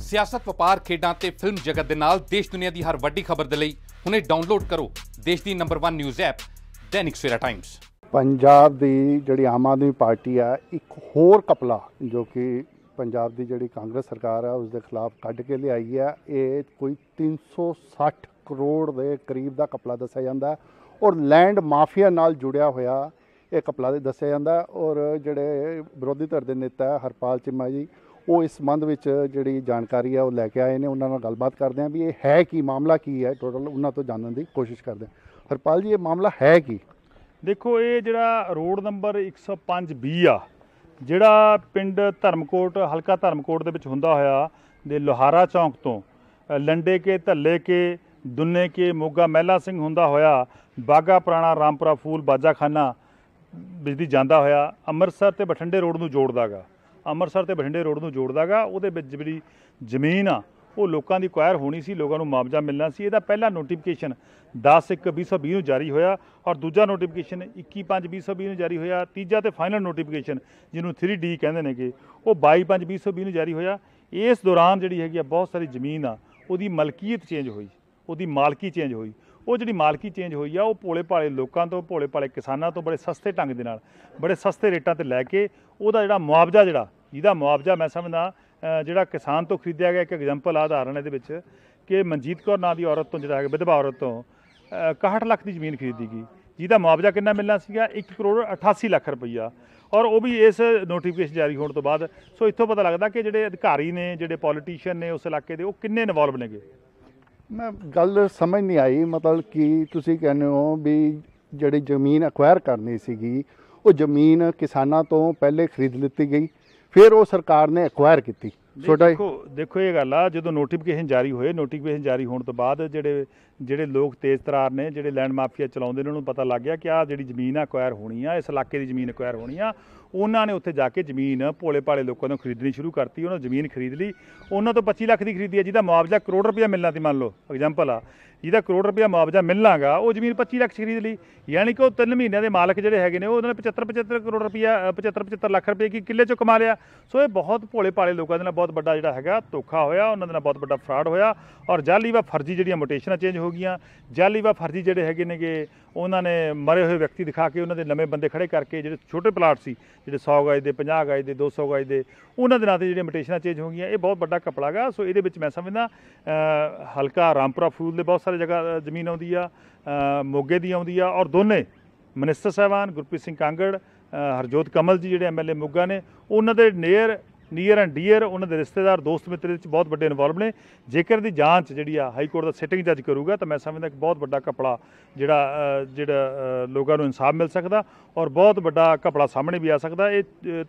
ਸਿਆਸਤ ਵਪਾਰ ਖੇਡਾਂ ਤੇ ਫਿਲਮ ਜਗਤ ਦੇ ਨਾਲ ਦੇਸ਼ ਦੁਨੀਆ ਦੀ ਹਰ ਵੱਡੀ ਖਬਰ ਦੇ ਲਈ ਹੁਣੇ ਡਾਊਨਲੋਡ ਕਰੋ ਦੇਸ਼ ਦੀ number 1 news app Dainik Savera Times Punjab ਦੀ ਜਿਹੜੀ ਆਮ ਆਦਮੀ ਪਾਰਟੀ ਆ ਇੱਕ ਹੋਰ ਕਪਲਾ ਜੋ ਕਿ ਪੰਜਾਬ ਦੀ ਜਿਹੜੀ ਕਾਂਗਰਸ ਸਰਕਾਰ ਆ ਉਸ ਦੇ ਖਿਲਾਫ ਕੱਢ ਕੇ ਲਿਆਈ ਆ ਇਹ ਕੋਈ 360 ਕਰੋੜ ਦੇ ਕਰੀਬ ਦਾ ਕਪਲਾ ਦੱਸਿਆ ਜਾਂਦਾ ਔਰ ਲੈਂਡ ਮਾਫੀਆ ਨਾਲ ਜੁੜਿਆ ਹੋਇਆ ਇਹ ਕਪਲਾ ਦੇ ਦੱਸਿਆ ਜਾਂਦਾ ਔਰ ਜਿਹੜੇ ਵਿਰੋਧੀ ਧਿਰ ਦੇ ਨੇਤਾ ਹਰਪਾਲ ਚਿਮਾ ਜੀ ਉਹ ਇਸ ਸੰਬੰਧ ਵਿੱਚ ਜਿਹੜੀ ਜਾਣਕਾਰੀ ਹੈ ਉਹ ਲੈ ਕੇ ਆਏ ਨੇ ਉਹਨਾਂ ਨਾਲ ਗੱਲਬਾਤ ਕਰਦੇ ਆਂ ਵੀ ਇਹ ਹੈ ਕੀ ਮਾਮਲਾ ਕੀ ਹੈ ਟੋਟਲ ਉਹਨਾਂ ਤੋਂ ਜਾਣਨ ਦੀ ਕੋਸ਼ਿਸ਼ ਕਰਦੇ ਆਂ ਹਰਪਾਲ ਜੀ ਇਹ ਮਾਮਲਾ ਹੈ ਕੀ ਦੇਖੋ ਇਹ ਜਿਹੜਾ ਰੋਡ ਨੰਬਰ 105B ਆ ਜਿਹੜਾ ਪਿੰਡ ਧਰਮਕੋਟ ਹਲਕਾ ਧਰਮਕੋਟ ਦੇ ਵਿੱਚ ਹੁੰਦਾ ਹੋਇਆ ਦੇ ਲੋਹਾਰਾ ਚੌਂਕ ਤੋਂ ਲੰਡੇ ਕੇ ਧੱਲੇ ਕੇ ਦੁੰਨੇ ਕੇ ਮੋਗਾ ਮਹਿਲਾ ਸਿੰਘ ਹੁੰਦਾ ਹੋਇਆ ਬਾਗਾ ਪੁਰਾਣਾ ਰਾਮਪੁਰਾ ਫੂਲ ਬਾਜਾਖਾਨਾ ਬਿਜਲੀ ਜਾਂਦਾ ਹੋਇਆ ਅੰਮ੍ਰਿਤਸਰ ਤੇ ਬਠਿੰਡੇ ਰੋਡ ਨੂੰ ਜੋੜਦਾਗਾ ਅੰਮ੍ਰਿਤਸਰ ਤੇ ਬਠਿੰਡੇ ਰੋਡ ਨੂੰ ਜੋੜਦਾਗਾ ਉਹਦੇ ਵਿੱਚ ਜਿਹੜੀ ਜ਼ਮੀਨ ਆ ਉਹ ਲੋਕਾਂ ਦੀ ਕੁਆਇਰ ਹੋਣੀ ਸੀ ਲੋਕਾਂ ਨੂੰ ਮੁਆਵਜ਼ਾ ਮਿਲਣਾ ਸੀ ਇਹਦਾ ਪਹਿਲਾ ਨੋਟੀਫਿਕੇਸ਼ਨ 10/1/2020 ਨੂੰ ਜਾਰੀ ਹੋਇਆ ਔਰ ਦੂਜਾ ਨੋਟੀਫਿਕੇਸ਼ਨ 21/5/2020 ਨੂੰ ਜਾਰੀ ਹੋਇਆ ਤੀਜਾ ਤੇ ਫਾਈਨਲ ਨੋਟੀਫਿਕੇਸ਼ਨ ਜਿਹਨੂੰ 3D ਕਹਿੰਦੇ ਨੇ ਕਿ ਉਹ 22/5/2020 ਨੂੰ ਜਾਰੀ ਹੋਇਆ ਇਸ ਦੌਰਾਨ ਜਿਹੜੀ ਹੈਗੀ ਆ ਬਹੁਤ ਸਾਰੀ ਜ਼ਮੀਨ ਆ ਉਹਦੀ ਮਲਕੀਅਤ ਚੇਂਜ ਹੋਈ ਉਹਦੀ ਮਾਲਕੀ ਚੇਂਜ ਹੋਈ ਉਹ ਜਿਹੜੀ ਮਾਲਕੀ ਚੇਂਜ ਹੋਈ ਆ ਉਹ ਭੋਲੇ ਭਾਲੇ ਲੋਕਾਂ ਤੋਂ ਭੋਲੇ ਭਾਲੇ ਕਿਸਾਨਾਂ ਤੋਂ ਬੜੇ ਸਸਤੇ ਢੰਗ ਦੇ ਨਾਲ ਬੜੇ ਸਸਤੇ ਰੇਟਾਂ ਤੇ ਲੈ ਕੇ ਉਹਦਾ ਜਿਹੜਾ ਮੁਆਵਜ਼ਾ ਜਿਹੜਾ ਜਿਹਦਾ ਮੁਆਵਜ਼ਾ ਮੈਂ ਸਮਝਦਾ ਜਿਹੜਾ ਕਿਸਾਨ ਤੋਂ ਖਰੀਦਿਆ ਗਿਆ ਇੱਕ ਐਗਜ਼ਾਮਪਲ ਆਧਾਰਨ ਇਹਦੇ ਵਿੱਚ ਕਿ ਮਨਜੀਤ ਕੌਰ ਨਾਂ ਦੀ ਔਰਤ ਤੋਂ ਜਿਹੜਾ ਹੈ ਵਿਧਵਾ ਔਰਤ ਤੋਂ 61 ਲੱਖ ਦੀ ਜ਼ਮੀਨ ਖਰੀਦੀ ਗਈ ਜਿਹਦਾ ਮੁਆਵਜ਼ਾ ਕਿੰਨਾ ਮਿਲਣਾ ਸੀਗਾ 1 ਕਰੋੜ 88 ਲੱਖ ਰੁਪਈਆ ਔਰ ਉਹ ਵੀ ਇਸ ਨੋਟੀਫਿਕੇਸ਼ਨ ਜਾਰੀ ਹੋਣ ਤੋਂ ਬਾਅਦ ਸੋ ਇੱਥੋਂ ਪਤਾ ਲੱਗਦਾ ਕਿ ਜਿਹੜੇ ਅਧਿਕਾਰੀ ਨੇ ਜਿਹੜੇ ਪੋਲੀਟੀਸ਼ੀਅਨ ਨੇ ਉਸ ਇਲਾਕੇ ਦੇ ਉਹ ਕਿੰਨੇ ਇਨਵੋਲਵ ਨੇਗੇ ਮੈਂ ਗੱਲ ਸਮਝ ਨਹੀਂ ਆਈ ਮਤਲਬ ਕਿ ਤੁਸੀਂ ਕਹਿੰਦੇ ਹੋ ਵੀ ਜਿਹੜੀ ਜ਼ਮੀਨ ਐਕਵਾਇਰ ਕਰਨੀ ਸੀਗੀ ਉਹ ਜ਼ਮੀਨ ਕਿਸਾਨਾਂ ਤੋਂ ਪਹਿਲੇ ਖਰੀਦ ਲਿੱਤੀ ਗਈ ਫਿਰ ਉਹ ਸਰਕਾਰ ਨੇ ਐਕਵਾਇਰ ਕੀਤੀ ਛੋਟਾ ਦੇਖੋ ਦੇਖੋ ਇਹ ਗੱਲ ਆ ਜਦੋਂ ਨੋਟੀਫਿਕੇਸ਼ਨ ਜਾਰੀ ਹੋਏ ਨੋਟੀਫਿਕੇਸ਼ਨ ਜਾਰੀ ਹੋਣ ਤੋਂ ਬਾਅਦ ਜਿਹੜੇ ਜਿਹੜੇ ਲੋਕ ਤੇਜ਼ ਤਰਾਰ ਨੇ ਜਿਹੜੇ ਲੈਂਡ ਮਾਫੀਆ ਚਲਾਉਂਦੇ ਨੇ ਉਹਨਾਂ ਨੂੰ ਪਤਾ ਲੱਗ ਗਿਆ ਕਿ ਆ ਜਿਹੜੀ ਜ਼ਮੀਨ ਐਕਵਾਇਰ ਹੋਣੀ ਆ ਇਸ ਇਲਾਕੇ ਦੀ ਜ਼ਮੀਨ ਐਕਵਾਇਰ ਹੋਣੀ ਆ ਉਹਨਾਂ ਨੇ ਉੱਥੇ ਜਾ ਕੇ ਜ਼ਮੀਨ ਭੋਲੇ ਭਾਲੇ ਲੋਕਾਂ ਤੋਂ ਖਰੀਦਣੀ ਸ਼ੁਰੂ ਕਰਤੀ ਉਹਨਾਂ ਜ਼ਮੀਨ ਖਰੀਦ ਲਈ ਉਹਨਾਂ ਤੋਂ 25 ਲੱਖ ਦੀ ਖਰੀਦੀ ਹੈ ਜਿਹਦਾ ਮੁਆਵਜ਼ਾ ਕਰੋੜ ਰੁਪਇਆ ਮਿਲਣਾ ਸੀ ਮੰਨ ਲਓ ਐਗਜ਼ਾਮਪਲ ਆ ਜਿਹਦਾ ਕਰੋੜ ਰੁਪਇਆ ਮੁਆਵਜ਼ਾ ਮਿਲਣਾਗਾ ਉਹ ਜ਼ਮੀਨ 25 ਲੱਖ ਖਰੀਦ ਲਈ ਯਾਨੀ ਕਿ ਉਹ 3 ਮਹੀਨਿਆਂ ਦੇ ਮਾਲਕ ਜਿਹੜੇ ਹੈਗੇ ਨੇ ਉਹ ਉਹਨਾਂ ਨੇ 75 75 ਕਰੋੜ ਰੁਪਇਆ 75 75 ਲੱਖ ਰੁਪਏ ਕੀ ਕਿੱਲੇ ਚੋਂ ਕਮਾ ਲਿਆ ਸੋ ਇਹ ਬਹੁਤ ਭੋਲੇ ਭਾਲੇ ਲੋਕਾਂ ਦੇ ਨਾਲ ਬਹੁਤ ਵੱਡਾ ਜਿਹੜਾ ਹੈਗਾ ਧੋਖਾ ਹੋਇਆ ਉਹਨਾਂ ਦੇ ਨਾਲ ਬਹੁਤ ਵੱਡਾ ਫਰਾਡ ਹੋਇਆ ਔਰ ਜਾਲੀ ਵਾ ਫਰਜ਼ੀ ਜਿਹੜੀਆਂ ਮੋਟੇਸ਼ਨਾਂ ਚੇਂਜ ਹੋ ਗਈਆਂ ਜਾਲੀ ਵਾ ਫਰਜ਼ੀ ਜਿਹੜੇ ਹੈਗੇ ਨੇਗੇ ਉਹਨਾਂ ਨੇ ਮਰੇ ਹੋਏ ਵਿਅਕਤੀ ਦਿਖਾ ਕੇ ਉਹਨਾਂ ਦੇ ਨਵੇਂ ਬੰਦੇ ਖੜੇ ਕਰਕੇ ਜਿਹੜੇ ਛੋਟੇ ਪਲਾਟ ਸੀ ਜਿਹੜੇ 100 ਗਾਇ ਦੇ 50 ਗਾਇ ਦੇ 200 ਗਾਇ ਦੇ ਉਹਨਾਂ ਦੇ ਨਾਂ ਤੇ ਜਿਹੜੀਆਂ ਮਟੇਸ਼ਨਾਂ ਚੇਂਜ ਹੋ ਗਈਆਂ ਇਹ ਬਹੁਤ ਵੱਡਾ ਕਪੜਾਗਾ ਸੋ ਇਹਦੇ ਵਿੱਚ ਮੈਂ ਸਮਝਦਾ ਹਲਕਾ ਰਾਮਪੁਰਾ ਫੂਲ ਦੇ ਬਹੁਤ ਸਾਰੇ ਜਗ੍ਹਾ ਜ਼ਮੀਨ ਆਉਂਦੀ ਆ ਮੋਗੇ ਦੀ ਆਉਂਦੀ ਆ ਔਰ ਦੋਨੇ ਮਨਿਸਟਰ ਸਹਿਬਾਨ ਗੁਰਪ੍ਰੀਤ ਸਿੰਘ ਕਾਂਗੜ ਹਰਜੋਤ ਕਮਲ ਜੀ ਜਿਹੜੇ ਐਮਐਲਏ ਮੋਗਾ ਨੇ ਉਹਨਾਂ ਦੇ ਨੇਅਰ ਨੀਅਰ ਐਂਡ ਡੀਅਰ ਉਹਨਾਂ ਦੇ ਰਿਸ਼ਤੇਦਾਰ ਦੋਸਤ ਮਿੱਤਰ ਵਿੱਚ ਬਹੁਤ ਵੱਡੇ ਇਨਵੋਲਵ ਨੇ ਜੇਕਰ ਦੀ ਜਾਂਚ ਜਿਹੜੀ ਆ ਹਾਈ ਕੋਰਟ ਦਾ ਸਿਟਿੰਗ ਜੱਜ ਕਰੂਗਾ ਤਾਂ ਮੈਂ ਸਮਝਦਾ ਇੱਕ ਬਹੁਤ ਵੱਡਾ ਕਪੜਾ ਜਿਹੜਾ ਜਿਹੜਾ ਲੋਕਾਂ ਨੂੰ ਇਨਸਾਫ ਮਿਲ ਸਕਦਾ ਔਰ ਬਹੁਤ ਵੱਡਾ ਕਪੜਾ ਸਾਹਮਣੇ ਵੀ ਆ ਸਕਦਾ ਇਹ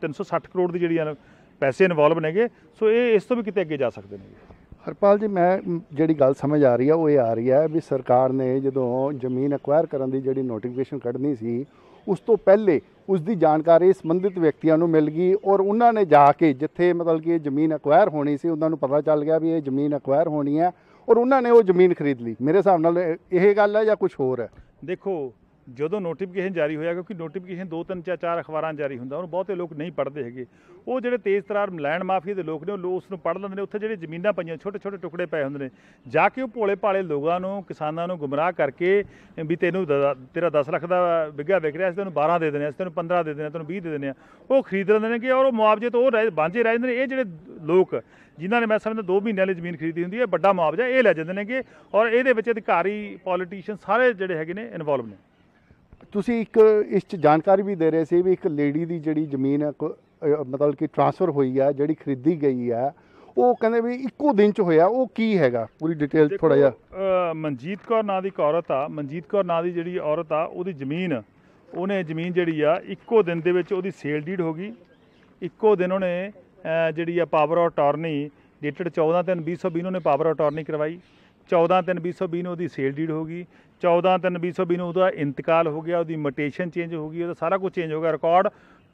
360 ਕਰੋੜ ਦੀ ਜਿਹੜੀ ਪੈਸੇ ਇਨਵੋਲਵ ਨੇਗੇ ਸੋ ਇਹ ਇਸ ਤੋਂ ਵੀ ਕਿਤੇ ਅੱਗੇ ਜਾ ਸਕਦੇ ਨੇ ਹਰਪਾਲ ਜੀ ਮੈਂ ਜਿਹੜੀ ਗੱਲ ਸਮਝ ਆ ਰਹੀ ਆ ਉਹ ਇਹ ਆ ਰਹੀ ਆ ਵੀ ਸਰਕਾਰ ਨੇ ਜਦੋਂ ਜ਼ਮੀਨ ਐਕਵਾਇਰ ਕਰਨ ਦੀ ਜਿਹੜੀ ਨੋਟੀਫਿਕੇਸ਼ਨ ਕੱਢਣੀ ਸੀ ਉਸ ਤੋਂ ਪਹਿਲੇ ਉਸ ਦੀ ਜਾਣਕਾਰੀ ਸੰਬੰਧਿਤ ਵਿਅਕਤੀਆਂ ਨੂੰ ਮਿਲ ਗਈ ਔਰ ਉਹਨਾਂ ਨੇ ਜਾ ਕੇ ਜਿੱਥੇ ਮਤਲਬ ਕਿ ਇਹ ਜ਼ਮੀਨ ਐਕਵਾਇਰ ਹੋਣੀ ਸੀ ਉਹਨਾਂ ਨੂੰ ਪਤਾ ਚੱਲ ਗਿਆ ਵੀ ਇਹ ਜ਼ਮੀਨ ਐਕਵਾਇਰ ਹੋਣੀ ਹੈ ਔਰ ਉਹਨਾਂ ਨੇ ਉਹ ਜ਼ਮੀਨ ਖਰੀਦ ਲਈ ਮੇਰੇ ਹਿਸਾਬ ਨਾਲ ਇਹ ਗੱਲ ਹੈ ਜਾਂ ਕੁਝ ਹੋਰ ਹੈ ਦੇਖੋ ਜਦੋਂ ਨੋਟੀਫਿਕੇਸ਼ਨ ਜਾਰੀ ਹੋਇਆ ਕਿਉਂਕਿ ਨੋਟੀਫਿਕੇਸ਼ਨ ਦੋ ਤਿੰਨ ਚਾਰ ਚਾਰ ਅਖਬਾਰਾਂ ਜਾਰੀ ਹੁੰਦਾ ਉਹਨੂੰ ਬਹੁਤੇ ਲੋਕ ਨਹੀਂ ਪੜ੍ਹਦੇ ਹੈਗੇ ਉਹ ਜਿਹੜੇ ਤੇਜ਼ ਤਰਾਰ ਲੈਂਡ ਮਾਫੀਆ ਦੇ ਲੋਕ ਨੇ ਉਹ ਉਸ ਨੂੰ ਪੜ੍ਹ ਲੈਂਦੇ ਨੇ ਉੱਥੇ ਜਿਹੜੇ ਜ਼ਮੀਨਾਂ ਪਈਆਂ ਛੋਟੇ ਛੋਟੇ ਟੁਕੜੇ ਪਏ ਹੁੰਦੇ ਨੇ ਜਾ ਕੇ ਉਹ ਭੋਲੇ ਭਾਲੇ ਲੋਕਾਂ ਨੂੰ ਕਿਸਾਨਾਂ ਨੂੰ ਗੁੰਮਰਾਹ ਕਰਕੇ ਵੀ ਤੈਨੂੰ ਤੇਰਾ 10 ਲੱਖ ਦਾ ਵਿੱਗਾ ਵਿਕ ਰਿਹਾ ਸੀ ਤੈਨੂੰ 12 ਦੇ ਦਿੰਦੇ ਸੀ ਤੈਨੂੰ 15 ਦੇ ਦਿੰਦੇ ਤੈਨੂੰ 20 ਦੇ ਦਿੰਦੇ ਉਹ ਖਰੀਦ ਲੈਂਦੇ ਨੇ ਕਿ ਔਰ ਉਹ ਮੁਆਵਜ਼ੇ ਤੋਂ ਉਹ ਬਾਂਝੇ ਰਹਿ ਜਾਂਦੇ ਨੇ ਇਹ ਜਿਹੜੇ ਲੋਕ ਜਿਨ੍ਹਾਂ ਨੇ ਮੈਂ ਸਮਝਦਾ 2 ਮਹੀਨੇ ਲਈ ਜ਼ਮੀਨ ਖਰੀਦੀ ਹੁੰਦੀ ਹੈ ਵੱਡਾ ਮੁਆਵਜ਼ਾ ਇਹ ਲੈ ਜਾਂਦੇ ਨੇਗੇ ਔਰ ਇਹਦੇ ਵਿੱਚ ਅਧਿਕਾਰੀ ਪੋਲੀਟੀਸ਼ੀਅਨ ਸਾਰੇ ਜਿਹੜੇ ਹੈਗੇ ਨੇ ਇਨਵੋਲਵ ਨੇ ਤੁਸੀਂ ਇੱਕ ਇਸ ਚ ਜਾਣਕਾਰੀ ਵੀ ਦੇ ਰਹੇ ਸੀ ਵੀ ਇੱਕ ਲੇਡੀ ਦੀ ਜਿਹੜੀ ਜ਼ਮੀਨ ਹੈ ਮਤਲਬ ਕਿ ਟ੍ਰਾਂਸਫਰ ਹੋਈ ਆ ਜਿਹੜੀ ਖਰੀਦੀ ਗਈ ਆ ਉਹ ਕਹਿੰਦੇ ਵੀ ਇੱਕੋ ਦਿਨ ਚ ਹੋਇਆ ਉਹ ਕੀ ਹੈਗਾ ਪੂਰੀ ਡਿਟੇਲ ਥੋੜਾ ਜਿਹਾ ਮਨਜੀਤ ਕੌਰ ਨਾਂ ਦੀ ਔਰਤ ਆ ਮਨਜੀਤ ਕੌਰ ਨਾਂ ਦੀ ਜਿਹੜੀ ਔਰਤ ਆ ਉਹਦੀ ਜ਼ਮੀਨ ਉਹਨੇ ਜ਼ਮੀਨ ਜਿਹੜੀ ਆ ਇੱਕੋ ਦਿਨ ਦੇ ਵਿੱਚ ਉਹਦੀ ਸੇਲ ਡੀਡ ਹੋ ਗਈ ਇੱਕੋ ਦਿਨ ਉਹਨੇ ਜਿਹੜੀ ਆ ਪਾਵਰ ਆਫ ਟਰਨੀ ਡੇਟਡ 14 3 2020 ਉਹਨੇ ਪਾਵਰ ਆਫ ਟਰਨੀ ਕਰਵਾਈ 14/3/2020 ਨੂੰ ਉਹਦੀ ਸੇਲ ਡੀਡ ਹੋ ਗਈ 14/3/2020 ਨੂੰ ਉਹਦਾ ਇੰਤਕਾਲ ਹੋ ਗਿਆ ਉਹਦੀ ਮਟੇਸ਼ਨ ਚੇਂਜ ਹੋ ਗਈ ਉਹਦਾ ਸਾਰਾ ਕੁਝ ਚੇਂਜ ਹੋ ਗਿਆ ਰਿਕਾਰਡ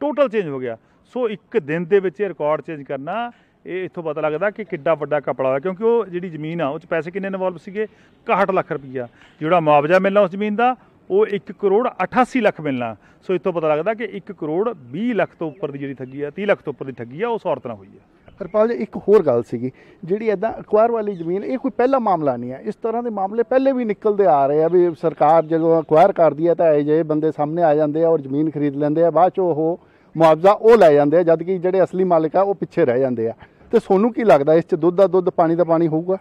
ਟੋਟਲ ਚੇਂਜ ਹੋ ਗਿਆ ਸੋ ਇੱਕ ਦਿਨ ਦੇ ਵਿੱਚ ਰਿਕਾਰਡ ਚੇਂਜ ਕਰਨਾ ਇਹ ਇਥੋਂ ਪਤਾ ਲੱਗਦਾ ਕਿ ਕਿੱਡਾ ਵੱਡਾ ਕਪੜਾ ਹੋਇਆ ਕਿਉਂਕਿ ਉਹ ਜਿਹੜੀ ਜ਼ਮੀਨ ਆ ਉਹ ਚ ਪੈਸੇ ਕਿੰਨੇ ਇਨਵੋਲਵ ਸੀਗੇ 61 ਲੱਖ ਰੁਪਈਆ ਜਿਹੜਾ ਮੁਆਵਜ਼ਾ ਮਿਲਣਾ ਉਸ ਜ਼ਮੀਨ ਦਾ ਉਹ 1 ਕਰੋੜ 88 ਲੱਖ ਮਿਲਣਾ ਸੋ ਇਥੋਂ ਪਤਾ ਲੱਗਦਾ ਕਿ 1 ਕਰੋੜ 20 ਲੱਖ ਤੋਂ ਉੱਪਰ ਦੀ ਜਿਹੜੀ ਠੱਗੀ ਆ 30 ਲੱਖ ਤੋਂ ਉੱਪਰ ਦੀ ਠੱਗੀ ਆ ਉਹ ਸੌਰਤ ਨਾਲ ਹੋਈ ਆ ਹਰਪਾਲ ਜੀ ਇੱਕ ਹੋਰ ਗੱਲ ਸੀਗੀ ਜਿਹੜੀ ਐਦਾਂ ਅਕਵਾਰ ਵਾਲੀ ਜ਼ਮੀਨ ਇਹ ਕੋਈ ਪਹਿਲਾ ਮਾਮਲਾ ਨਹੀਂ ਹੈ ਇਸ ਤਰ੍ਹਾਂ ਦੇ ਮਾਮਲੇ ਪਹਿਲੇ ਵੀ ਨਿਕਲਦੇ ਆ ਰਹੇ ਆ ਵੀ ਸਰਕਾਰ ਜਦੋਂ ਅਕਵਾਰ ਕਰਦੀ ਹੈ ਤਾਂ ਇਹ ਜੇ ਬੰਦੇ ਸਾਹਮਣੇ ਆ ਜਾਂਦੇ ਆ ਔਰ ਜ਼ਮੀਨ ਖਰੀਦ ਲੈਂਦੇ ਆ ਬਾਅਦ ਚ ਉਹ ਮੁਆਵਜ਼ਾ ਉਹ ਲੈ ਜਾਂਦੇ ਆ ਜਦ ਕਿ ਜਿਹੜੇ ਅਸਲੀ ਮਾਲਕ ਆ ਉਹ ਪਿੱਛੇ ਰਹਿ ਜਾਂਦੇ ਆ ਤੇ ਸੋਨੂੰ ਕੀ ਲੱਗਦਾ ਇਸ ਚ ਦੁੱਧ ਦਾ ਦੁੱਧ ਪਾਣੀ ਦਾ ਪਾਣੀ ਹੋਊਗਾ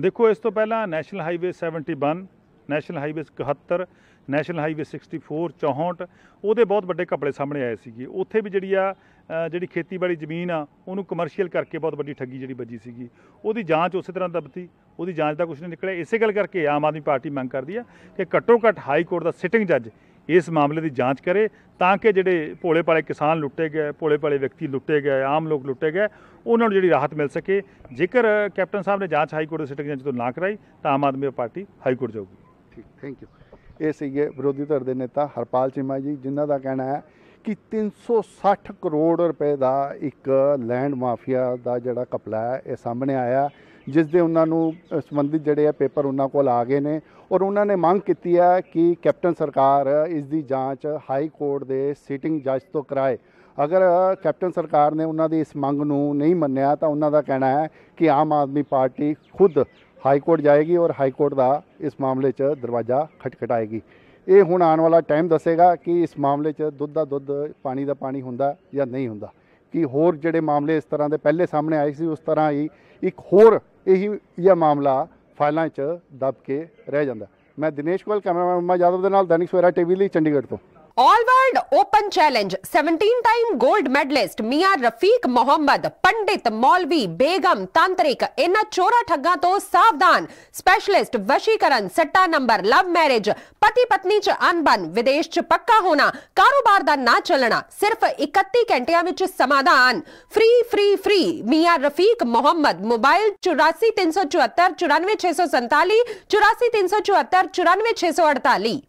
ਦੇਖੋ ਇਸ ਤੋਂ ਪਹਿਲਾਂ national highway 71 national highway 71 national highway 64 64 ਉਹਦੇ ਬਹੁਤ ਵੱਡੇ ਘਪਲੇ ਸਾਹਮਣੇ ਆਏ ਸੀਗੇ ਉੱਥੇ ਵੀ ਜਿਹੜੀ ਆ ਜਿਹੜੀ ਖੇਤੀਬਾੜੀ ਜ਼ਮੀਨ ਆ ਉਹਨੂੰ ਕਮਰਸ਼ੀਅਲ ਕਰਕੇ ਬਹੁਤ ਵੱਡੀ ਠੱਗੀ ਜਿਹੜੀ ਵੱਜੀ ਸੀਗੀ ਉਹਦੀ ਜਾਂਚ ਉਸੇ ਤਰ੍ਹਾਂ ਦਬਤੀ ਉਹਦੀ ਜਾਂਚ ਦਾ ਕੁਝ ਨਹੀਂ ਨਿਕਲਿਆ ਇਸੇ ਗੱਲ ਕਰਕੇ ਆਮ ਆਦਮੀ ਪਾਰਟੀ ਮੰਗ ਕਰਦੀ ਆ ਕਿ ਘੱਟੋ ਘੱਟ ਹਾਈ ਕੋਰਟ ਦਾ ਸਿਟਿੰਗ ਜੱਜ ਇਸ ਮਾਮਲੇ ਦੀ ਜਾਂਚ ਕਰੇ ਤਾਂ ਕਿ ਜਿਹੜੇ ਭੋਲੇ ਪਾਲੇ ਕਿਸਾਨ ਲੁੱਟੇ ਗਏ ਭੋਲੇ ਪਾਲੇ ਵਿਅਕਤੀ ਲੁੱਟੇ ਗਏ ਆਮ ਲੋਕ ਲੁੱਟੇ ਗਏ ਉਹਨਾਂ ਨੂੰ ਜਿਹੜੀ ਰਾਹਤ ਮਿਲ ਸਕੇ ਜੇਕਰ ਕੈਪਟਨ ਸਾਹਿਬ ਨੇ ਜਾਂਚ ਹਾਈ ਕੋਰਟ ਦੇ ਸਿਟਿੰਗ ਜੱਜ ਤੋਂ ਨਾ ਕਰਾਈ ਤਾਂ Aam Aadmi party high court ਜਾਊਗੀ ਠੀਕ ਥੈਂਕ ਯੂ ਇਹ ਸੀਗੇ ਵਿਰੋਧੀ ਧਿਰ ਦੇ ਨੇਤਾ ਹਰਪਾਲ ਚਿਮਾ ਜੀ ਜਿਨ੍ਹਾਂ ਦਾ ਕਹਿਣਾ ਹੈ ਕਿ 360 ਕਰੋੜ ਰੁਪਏ ਦਾ ਇੱਕ ਲੈਂਡ ਮਾਫੀਆ ਦਾ ਜਿਹੜਾ ਕਪਲਾ ਹੈ ਇਹ ਸਾਹਮਣੇ ਆਇਆ ਜਿਸ ਦੇ ਉਹਨਾਂ ਨੂੰ ਸੰਬੰਧਿਤ ਜਿਹੜੇ ਆ ਪੇਪਰ ਉਹਨਾਂ ਕੋਲ ਆ ਗਏ ਨੇ ਔਰ ਉਹਨਾਂ ਨੇ ਮੰਗ ਕੀਤੀ ਹੈ ਕਿ ਕੈਪਟਨ ਸਰਕਾਰ ਇਸ ਦੀ ਜਾਂਚ ਹਾਈ ਕੋਰਟ ਦੇ ਸਿਟਿੰਗ ਜੱਜ ਤੋਂ ਕਰਾਏ ਅਗਰ ਕੈਪਟਨ ਸਰਕਾਰ ਨੇ ਉਹਨਾਂ ਦੀ ਇਸ ਮੰਗ ਨੂੰ ਨਹੀਂ ਮੰਨਿਆ ਤਾਂ ਉਹਨਾਂ ਦਾ ਕਹਿਣਾ ਹੈ ਕਿ ਆਮ ਆਦਮੀ ਪਾਰਟੀ ਖੁਦ ਹਾਈ ਕੋਰਟ ਜਾਏਗੀ ਔਰ ਹਾਈ ਕੋਰਟ ਦਾ ਇਸ ਮਾਮਲੇ 'ਚ ਦਰਵਾਜ਼ਾ ਖਟਖਟਾਏਗੀ ਇਹ ਹੁਣ ਆਉਣ ਵਾਲਾ ਟਾਈਮ ਦੱਸੇਗਾ ਕਿ ਇਸ ਮਾਮਲੇ 'ਚ ਦੁੱਧ ਦਾ ਦੁੱਧ ਪਾਣੀ ਦਾ ਪਾਣੀ ਹੁੰਦਾ ਜਾਂ ਨਹੀਂ ਹੁੰਦਾ ਕਿ ਹੋਰ ਜਿਹੜੇ ਮਾਮਲੇ ਇਸ ਤਰ੍ਹਾਂ ਦੇ ਪਹਿਲੇ ਸਾਹਮਣੇ ਆਏ ਸੀ ਉਸ ਤਰ੍ਹਾਂ ਹੀ ਇੱਕ ਹੋਰ ਇਹੀ ਇਹ ਮਾਮਲਾ ਫਾਈਲਾਂ 'ਚ ਦਬ ਕੇ ਰਹਿ ਜਾਂਦਾ ਮੈਂ ਦਿਨੇਸ਼ ਕੋਲ ਕੈਮਰਾਮੈਨ ਮਾ ਜਾਦਵ ਦੇ ਨਾਲ ਦੈਨਿਕ ਸਵੇਰਾ ਟੀਵੀ ਲਈ ਚੰਡੀਗੜ੍ਹ ਤੋਂ All World Open Challenge 17-time gold medalist Mia Rafiq Mohammed Pandit Maulvi Begum Tantrik ਇਹਨਾਂ ਚੋਰਾ ਠੱਗਾਂ ਤੋਂ ਸਾਵਧਾਨ ਸਪੈਸ਼ਲਿਸਟ ਵਸ਼ੀਕਰਨ ਸੱਟਾ ਨੰਬਰ ਲਵ ਮੈਰਿਜ ਪਤੀ ਪਤਨੀ ਚ ਅਨਬਨ ਵਿਦੇਸ਼ ਚ ਪੱਕਾ ਹੋਣਾ ਕਾਰੋਬਾਰ ਦਾ ਨਾ ਚੱਲਣਾ ਸਿਰਫ 31 ਘੰਟਿਆਂ ਵਿੱਚ ਸਮਾਧਾਨ free free free Mian Rafiq Muhammad mobile 843747494647 84374 94648